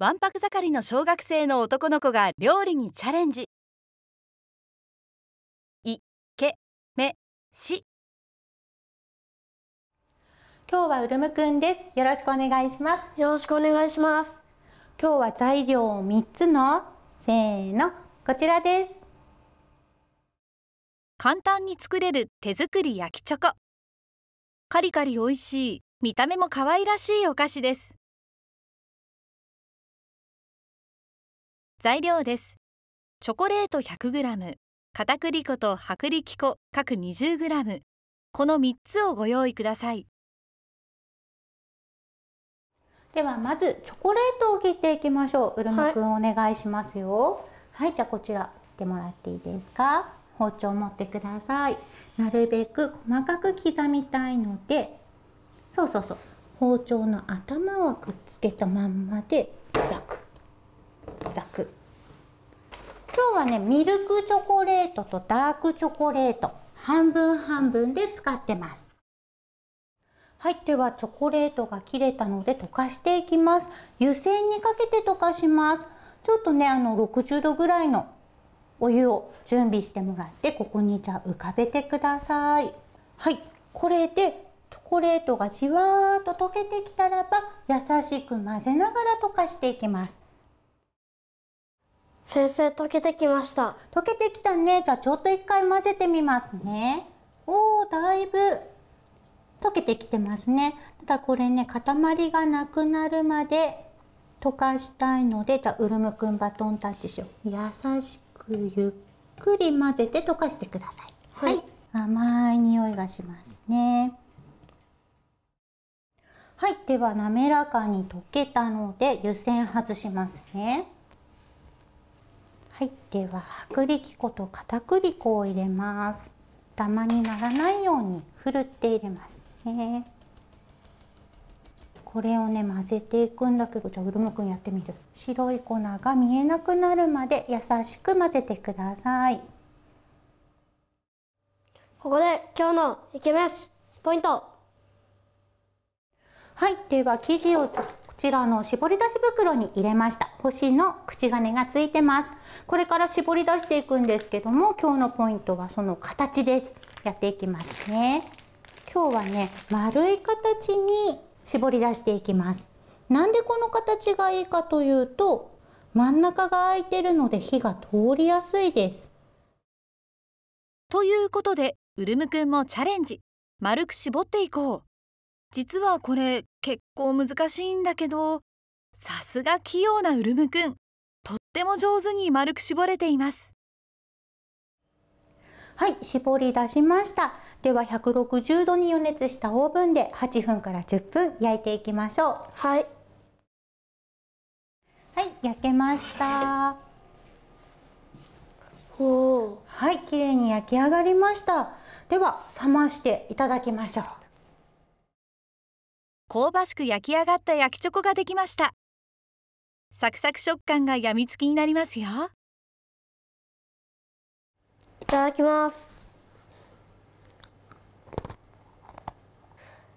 わんぱく盛りの小学生の男の子が料理にチャレンジいけめし今日はうるむくんですよろしくお願いしますよろしくお願いします今日は材料三つのせーのこちらです簡単に作れる手作り焼きチョコカリカリ美味しい見た目も可愛らしいお菓子です材料ですチョコレート 100g 片栗粉と薄力粉各 20g この3つをご用意くださいではまずチョコレートを切っていきましょううるまくん、お願いしますよはい、はい、じゃあこちら切ってもらっていいですか包丁を持ってくださいなるべく細かく刻みたいのでそうそうそう包丁の頭をくっつけたまんまでザクざく今日はねミルクチョコレートとダークチョコレート半分半分で使ってますはいではチョコレートが切れたので溶かしていきます湯煎にかけて溶かしますちょっとねあの60度ぐらいのお湯を準備してもらってここにじゃあ浮かべてくださいはいこれでチョコレートがじわーっと溶けてきたらば優しく混ぜながら溶かしていきます先生溶けてきました溶けてきたねじゃあちょっと一回混ぜてみますねおおだいぶ溶けてきてますねただこれね塊がなくなるまで溶かしたいのでじゃあウルムくんバトンタッチしよう優しくゆっくり混ぜて溶かしてくださいはい、はい、甘い匂いがしますねはいでは滑らかに溶けたので湯煎外しますねはい、では薄力粉と片栗粉を入れます。ダマにならないようにふるって入れますね。これをね混ぜていくんだけどじゃあうるむくんやってみる白い粉が見えなくなるまで優しく混ぜてくださいここで今日のイケメシポイントはいでは生地を作ちらの絞り出し袋に入れました星の口金がついてますこれから絞り出していくんですけども今日のポイントはその形ですやっていきますね今日はね丸い形に絞り出していきますなんでこの形がいいかというと真ん中が空いてるので火が通りやすいですということでウルムくんもチャレンジ丸く絞っていこう実はこれ結構難しいんだけどさすが器用なウルムくんとっても上手に丸く絞れていますはい絞り出しましたでは160度に予熱したオーブンで8分から10分焼いていきましょうはいはい焼けましたおはい綺麗に焼き上がりましたでは冷ましていただきましょう香ばしく焼き上がった焼きチョコができましたサクサク食感がやみつきになりますよいただきます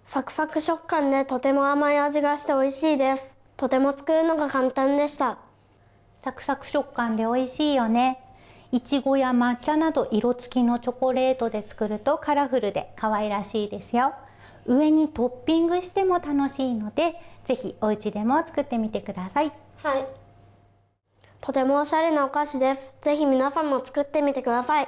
サクサク食感でとても甘い味がして美味しいですとても作るのが簡単でしたサクサク食感で美味しいよねいちごや抹茶など色付きのチョコレートで作るとカラフルで可愛らしいですよ上にトッピングしても楽しいのでぜひお家でも作ってみてくださいはいとてもおしゃれなお菓子ですぜひ皆さんも作ってみてください